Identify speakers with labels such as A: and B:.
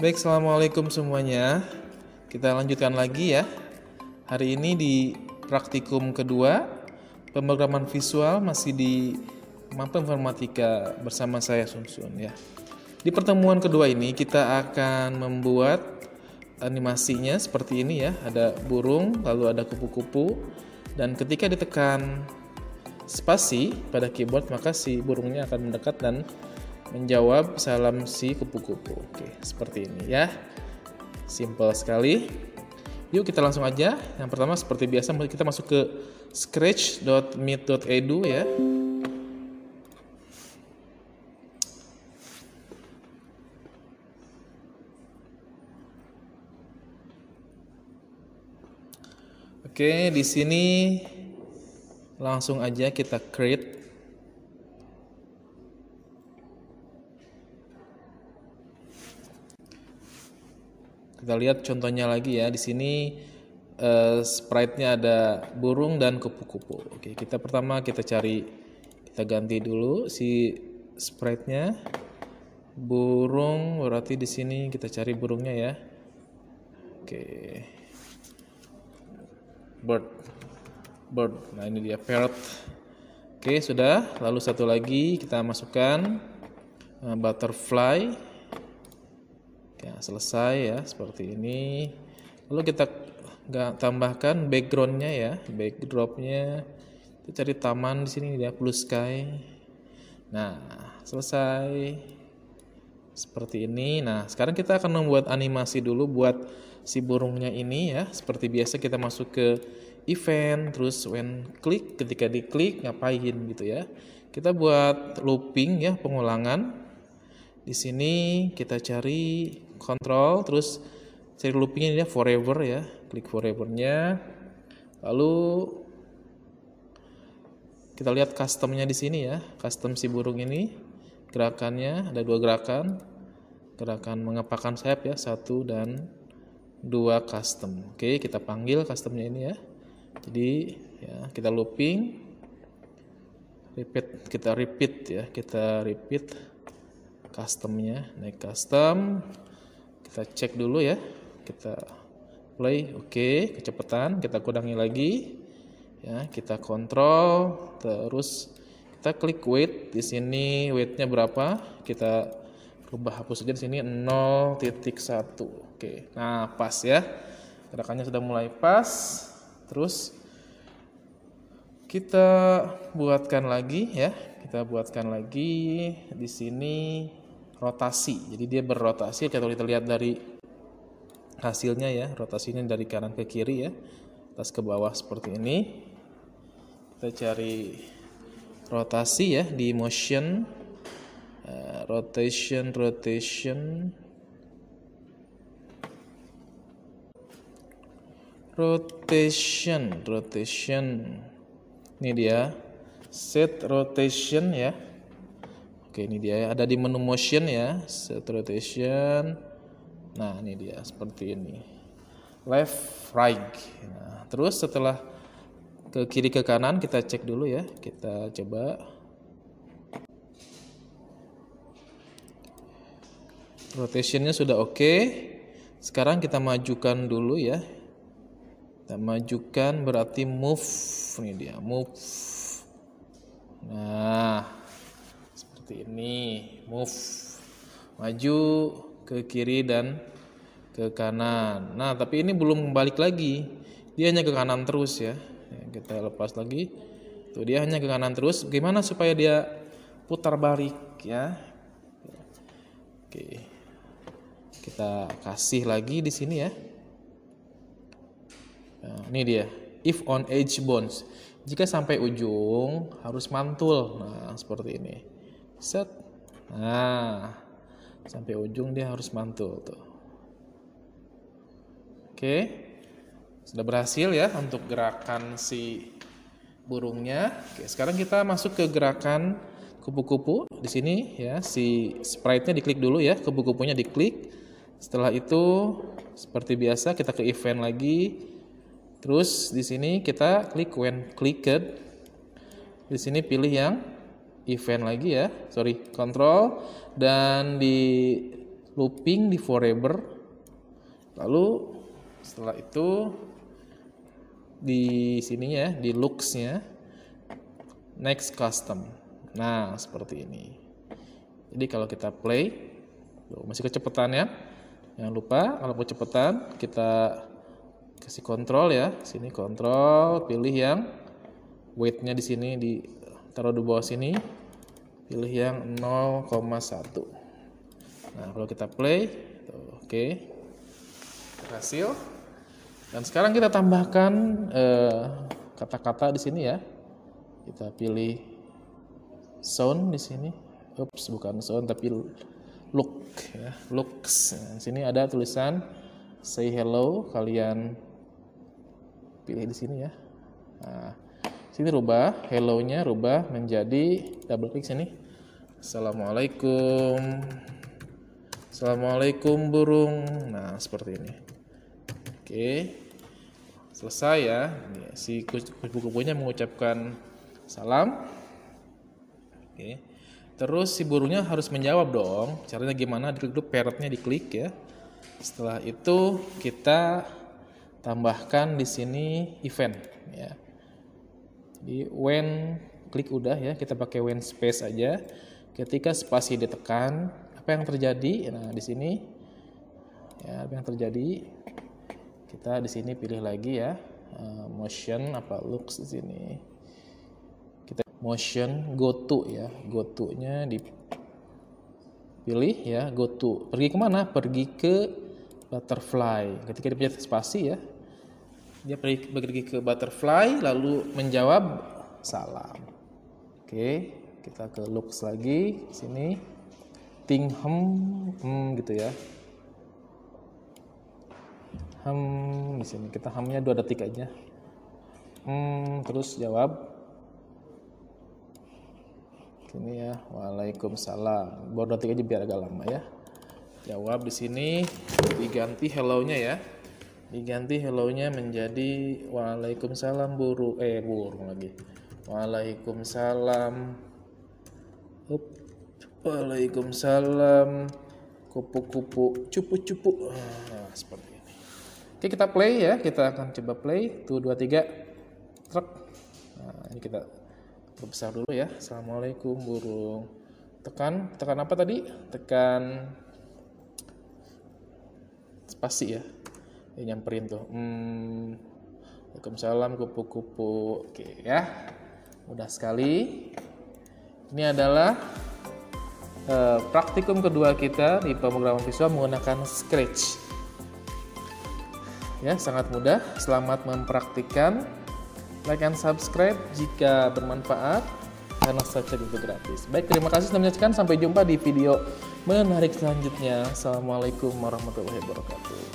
A: Baik, Assalamualaikum semuanya. Kita lanjutkan lagi ya. Hari ini di praktikum kedua, pemrograman visual masih di Mampu Informatika bersama saya Sunsun ya. Di pertemuan kedua ini kita akan membuat animasinya seperti ini ya. Ada burung, lalu ada kupu-kupu, dan ketika ditekan spasi pada keyboard maka si burungnya akan mendekat dan menjawab salam si kupu-kupu. Oke, seperti ini ya. Simple sekali. Yuk kita langsung aja. Yang pertama seperti biasa kita masuk ke scratch.meet.edu ya. Oke, di sini langsung aja kita create Kita lihat contohnya lagi ya. Di sini uh, sprite-nya ada burung dan kupu-kupu. Oke, kita pertama kita cari kita ganti dulu si sprite-nya. Burung berarti di sini kita cari burungnya ya. Oke. Bird. Bird. Nah, ini dia parrot. Oke, sudah. Lalu satu lagi kita masukkan eh, butterfly selesai ya seperti ini lalu kita nggak tambahkan backgroundnya ya backdropnya kita cari taman di sini ya blue sky nah selesai seperti ini nah sekarang kita akan membuat animasi dulu buat si burungnya ini ya seperti biasa kita masuk ke event terus when click ketika diklik ngapain gitu ya kita buat looping ya pengulangan di sini kita cari kontrol terus cari loopingnya ini forever ya klik forevernya lalu kita lihat customnya di sini ya custom si burung ini gerakannya ada dua gerakan gerakan mengepakkan sayap ya satu dan dua custom oke kita panggil customnya ini ya jadi ya kita looping repeat kita repeat ya kita repeat customnya naik custom kita cek dulu ya kita play oke okay. kecepatan kita kurangi lagi ya kita kontrol terus kita klik weight di sini weightnya berapa kita rubah hapus aja di sini 0.1 oke okay. nah pas ya gerakannya sudah mulai pas terus kita buatkan lagi ya kita buatkan lagi di sini rotasi. Jadi dia berrotasi. kalau kita lihat dari hasilnya ya, rotasinya dari kanan ke kiri ya, atas ke bawah seperti ini. Kita cari rotasi ya di motion eh, rotation rotation rotation rotation ini dia set rotation ya Oke, ini dia ya. ada di menu motion ya, set rotation. Nah, ini dia seperti ini. Left right. Nah, terus setelah ke kiri ke kanan kita cek dulu ya. Kita coba rotationnya sudah oke okay. sekarang kita majukan dulu ya kita majukan berarti move ini dia move nah seperti ini move maju ke kiri dan ke kanan nah tapi ini belum balik lagi dia hanya ke kanan terus ya. ya kita lepas lagi tuh dia hanya ke kanan terus gimana supaya dia putar balik ya oke kita kasih lagi di sini ya nah, ini dia if on edge bones jika sampai ujung harus mantul nah seperti ini set nah sampai ujung dia harus mantul tuh oke sudah berhasil ya untuk gerakan si burungnya oke sekarang kita masuk ke gerakan kupu-kupu di sini ya si sprite-nya diklik dulu ya kupu-kupunya diklik setelah itu seperti biasa kita ke event lagi terus di sini kita klik when clicked di sini pilih yang event lagi ya sorry control dan di looping di forever lalu setelah itu di sini ya di looksnya next custom nah seperti ini jadi kalau kita play tuh, masih kecepatan ya jangan lupa kalau mau cepetan kita kasih kontrol ya sini kontrol pilih yang weightnya di sini di taruh di bawah sini pilih yang 0,1 nah kalau kita play oke okay. berhasil dan sekarang kita tambahkan eh, kata-kata eh, di sini ya kita pilih sound di sini Oops bukan sound tapi look ya looks nah, di sini ada tulisan say hello kalian pilih di sini ya nah, Sini rubah hello-nya rubah menjadi double klik sini. Assalamualaikum. Assalamualaikum burung. Nah, seperti ini. Oke. Selesai ya. Si kupu-kupunya mengucapkan salam. Oke. Terus si burungnya harus menjawab dong. Caranya gimana? Diklik dulu parrotnya diklik ya. Setelah itu kita tambahkan di sini event ya di when klik udah ya, kita pakai when space aja. Ketika spasi ditekan, apa yang terjadi? Nah, di sini ya apa yang terjadi? Kita di sini pilih lagi ya eh, motion apa looks di sini. Kita motion go to ya, go to-nya dipilih ya, go to. Pergi kemana? Pergi ke butterfly. Ketika dipencet spasi ya, dia pergi ke butterfly lalu menjawab salam. Oke, kita ke looks lagi sini. Ting hem, hmm gitu ya. Hem di sini kita hamnya dua detik aja. Hmm, terus jawab. Sini ya. Waalaikumsalam. Baru detik aja biar agak lama ya. Jawab di sini diganti hello-nya ya diganti hello-nya menjadi waalaikumsalam buru eh burung lagi waalaikumsalam Up. waalaikumsalam kupu-kupu cupu-cupu nah, seperti ini oke kita play ya kita akan coba play tuh dua tiga truk nah, ini kita besar dulu ya assalamualaikum burung tekan tekan apa tadi tekan spasi ya yang eh, nyamperin tuh hmm, kupu-kupu oke ya mudah sekali ini adalah eh, praktikum kedua kita di pemrograman visual menggunakan Scratch ya sangat mudah selamat mempraktikkan like and subscribe jika bermanfaat karena saja itu gratis. Baik, terima kasih sudah menyaksikan. Sampai jumpa di video menarik selanjutnya. Assalamualaikum warahmatullahi wabarakatuh.